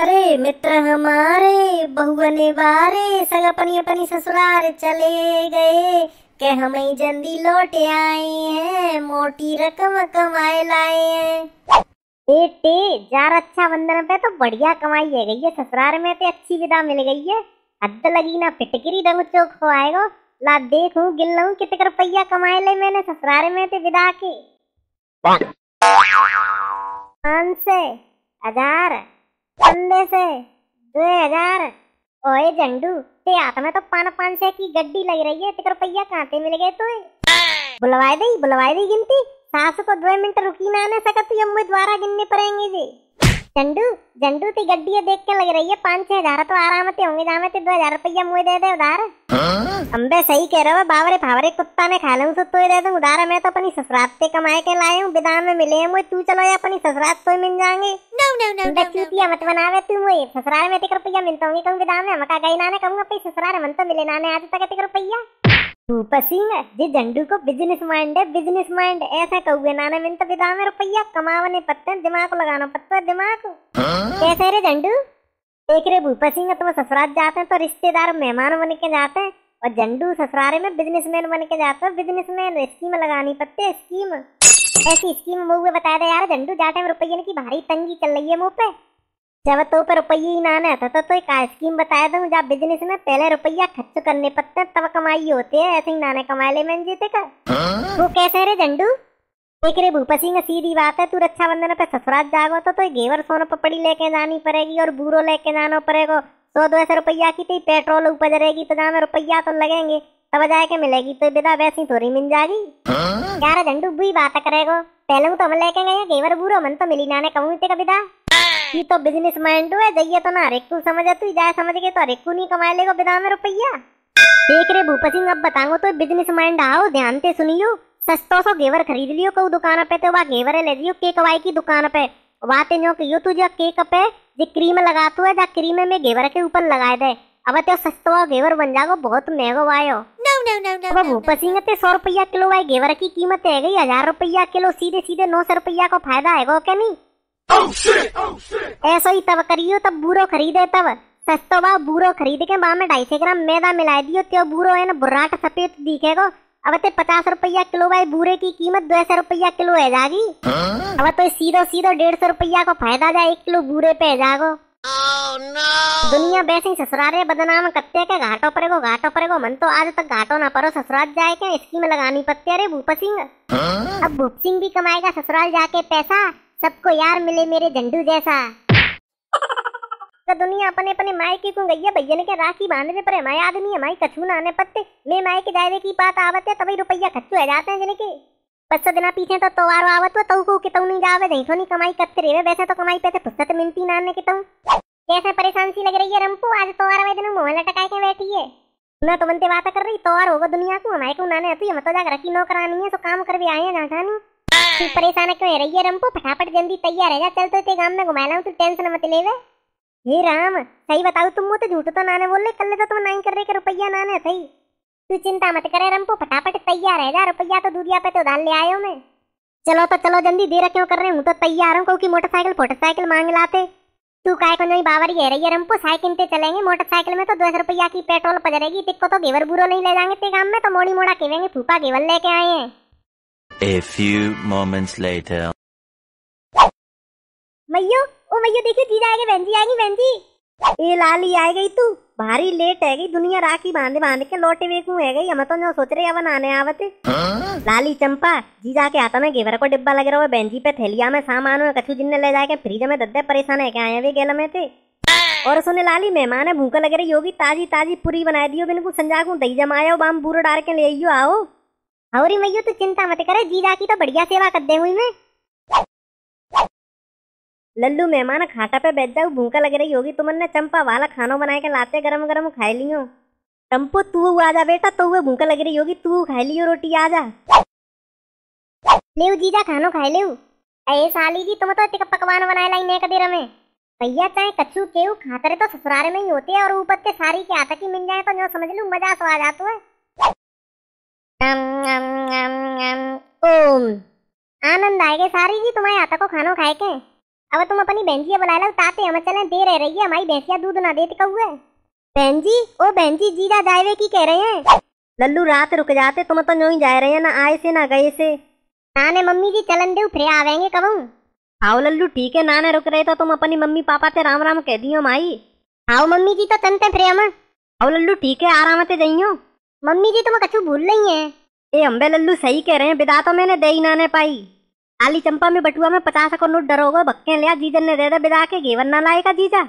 अरे मित्र हमारे बहुअने बारे सब अपनी अपनी ससुराल चले गए के हम ही जल्दी लौट आए हैं मोटी रकम कमाए लाए हैं बेटे जा रक्षा अच्छा बंधन पे तो बढ़िया कमाई है गई है ससुराल में तो अच्छी विदा मिल गई है हद लगी ना फिटकरी रंग चौक हो आएगो ला देखूं गिल लूं कितने रुपया कमाए ले मैंने ससुराल में तो विदा के हजार दो हजार ओए झंडू ते हाथ तो पान पान से की गड्डी लग रही है तेरे रुपया कहाँ ते मिल गए तो बुलवाए दी बुलवाए दी गिनती सास तो दो मिनट रुकी ना आने सकत अम्मू द्वारा गिनने पड़ेंगे जी चंडू चंडू ती गड्डी देख के लग रही है पाँच छह हजार तो आराम से होंगे जहाँ तो दो हजार रुपया मुझे दे दे उधार हाँ? अम्बे सही कह रहे हो बावरे फावरे कुत्ता ने खा लूँ तो दे दूँ उधार मैं तो अपनी ससुराल से कमाए के लाए हूँ बिदाम में मिले हैं मुझे तू चलो या अपनी ससुराल तो मिल जाएंगे मत बनावे तू मुझे ससुराल में तेरे रुपया मिलता हूँ कहूँ विदा में मका गई नाने कहूँगा ससुराल मन तो मिले नाने आज तक तेरे रुपया पसीना जे झंडू को बिजनेस माइंड है बिजनेस माइंड ऐसा कहूंगे नाना मिन तो पिता में रुपया कमावने पत्ते दिमाग लगाना पत्ता दिमाग हाँ? कैसे रे झंडू देख रहे भूपा सिंह तुम ससुराल जाते हैं तो रिश्तेदार मेहमान बन के जाते हैं और झंडू ससुरारे में बिजनेस मैन बन के जाते हैं मैन स्कीम लगानी पत्ते स्कीम ऐसी स्कीम मुँह बताया था यार झंडू जाते हैं रुपये की भारी तंगी चल रही है मुँह पे जब तो पे रुपये ही ना आता तो, तो एक स्कीम बताया था जब बिजनेस में पहले रुपया खर्च करने पड़ते तो तब कमाई होती है ऐसे ही नाने कमा ले मैंने जीते का हाँ? वो कैसे रे झंडू देख रे भूपा सिंह सीधी बात है तू रक्षाबंधन पे ससुराल जागो तो, तो घेवर सोनो पपड़ी लेके जानी पड़ेगी और बूरो लेके जाना पड़ेगा सौ दो सौ रुपया की तो पेट्रोल उपज रहेगी तो जहाँ रुपया तो लगेंगे तब जाके मिलेगी तो बेटा वैसी थोड़ी मिल जाएगी हाँ? यार झंडू बुरी बात करेगा पहले तो हम लेके गए घेवर बूरो मन तो मिली नाने कहूँ का बेटा ही तो बिजनेस माइंड है जइए तो ना रेक्कू समझ तू जाए समझ के तो रेक्कू नहीं कमाए लेगा बिना में रुपया देख रे भूपत सिंह अब बताऊंगा तो बिजनेस माइंड आओ ध्यान से सुनियो सस्तो सो गेवर खरीद लियो कहू दुकान पे तो वहाँ गेवर ले लियो केक वाई की दुकान पे वहाँ ते जो यो तू जो केक पे जे क्रीम लगा तू है जा क्रीम में गेवर के ऊपर लगाए दे अब तो सस्तो गेवर बन जागो बहुत महंगो आयो नो नो नो नो सिंह ते सौ रुपया किलो वाई गेवर की कीमत है गई हजार रुपया किलो सीधे सीधे नौ सौ रुपया को फायदा है क्या नहीं Oh, oh, ऐसो ही तब करियो तब बूरो खरीदे तब सस्तो बा बूरो खरीद के बा में ढाई सौ ग्राम मैदा मिला दियो त्यो बूरो है ना बुराट सफेद दिखेगा अब ते पचास रुपया किलो भाई बूरे की कीमत दो सौ रुपया किलो है जागी अब तो सीधो सीधो डेढ़ सौ रुपया को फायदा जाए एक किलो बूरे पे oh, है जागो दुनिया वैसे ही ससुरारे बदनाम कत्ते के घाटो पर गो घाटो पर गो मन तो आज तक घाटो ना पड़ो ससुराल जाए के में लगानी पत्ते अरे भूप सिंह अब भूप सिंह भी कमाएगा ससुराल जाके पैसा सबको यार मिले मेरे झंडू जैसा तो दुनिया अपने अपने माए की को गई भैया ने क्या राखी बांध बांधने पर हमारे आदमी है माई कछू ना आने पत्ते मैं माए के दायरे की बात आवत है तभी रुपया खच्चू है जाते हैं जिन्हें के पच्चो दिना पीछे तो तोवारो आवत हो तऊ को कितऊ नहीं जावे नहीं थोनी तो कमाई करते रहे वैसे तो कमाई पैसे तो फुर्सत मिलती ना आने कितऊ कैसे परेशान सी लग रही है रंपू आज तोवार वाले दिन मोहन लटका के बैठी है ना तो बनते बात कर रही तोवार होगा दुनिया को हमारे को नाने आती है मत जाकर रखी नौकरानी है तो काम कर भी आए हैं जाठानी तू परेशान क्यों है रही है रंपो फटाफट जल्दी तैयार है जा चल तो ते गांव में घुमा लाऊं तू टेंशन मत लेवे हे राम सही बताओ तुम मुझे तो झूठ तो नाने बोल रहे कल तो तुम नाइन कर रहे के रुपया नाने सही तू चिंता मत करे रंपो फटाफट तैयार है जा रुपया तो दूधिया पे तो डाल ले आयो मैं चलो तो चलो जल्दी देर क्यों कर रहे हूँ तो तैयार हूँ क्योंकि मोटरसाइकिल मोटरसाइकिल मांग लाते तू काय को नहीं बावरी है रही है रंपो साइकिल पे चलेंगे मोटरसाइकिल में तो दस रुपया की पेट्रोल पजरेगी को तो घेवर बुरो नहीं ले जाएंगे ते गांव में तो मोड़ी मोड़ा केवेंगे फूफा केवल लेके आए हैं A few moments later. मैयो ओ मैयो देखियो जीजा आगे बहन आएगी बहन जी ए लाली आ गई तू भारी लेट है गई दुनिया राखी बांधे बांधे के लौटे वे क्यों है गई हम तो सोच रहे अब आने आवते लाली चंपा जी जाके आता में गेवर को डिब्बा लग रहा है बेंजी पे थैलिया में सामान में कछु जिनने ले जाके फ्रिज में दद्दे परेशान है क्या आए वे गेल में थे और सुने लाली मेहमान है भूखा लग रही होगी ताजी ताजी पूरी बनाई दियो बिल्कुल संजा को दही जमाया बाम बूरो डाल के ले आओ हौरी मैयो तो तू चिंता मत करे जीजा की तो बढ़िया सेवा कर दे हुई मैं लल्लू मेहमान खाटा पे बैठ जाऊ भूखा लग रही होगी तुमन ने चंपा वाला खाना बना के लाते गरम गरम खा लियो चंपो तू आ जा बेटा तो हुए भूखा लग रही होगी तू खा लियो रोटी आ जा ले जीजा खानो खा ले अरे साली जी तुम तो इतने पकवान बनाए लाई नेक देर में भैया चाहे कछु केऊ खातरे तो ससुरारे में ही होते हैं और ऊपर के सारी के आता की मिल जाए तो जो समझ लू मजा तो आ जाता है ओम सारी जी तुम्हारे आता को खानो खाए के अब तुम अपनी बहनजिया बुला लो ताते हम चले दे रह रही है हमारी भैंसिया दूध ना देते कौए बहन जी ओ बहन जी जीरा जाए की कह रहे हैं लल्लू रात रुक जाते तुम तो यूं ही जा रहे हैं ना आए से ना गए से नाने मम्मी जी चलन दे फिर आवेंगे कब आओ लल्लू ठीक है नाने रुक रहे तो तुम अपनी मम्मी पापा से राम राम कह दियो माई आओ मम्मी जी तो चलते फिर हम आओ लल्लू ठीक है आराम से जाइयो मम्मी जी तुम तो कछु भूल रही है ए अम्बे लल्लू सही कह रहे हैं बिदा तो मैंने दे ही नाने पाई आली चंपा में बटुआ में पचास का नोट डरोगे भक्के लिया जीजन ने दे दे बिदा के घेवन ना लाएगा जीजा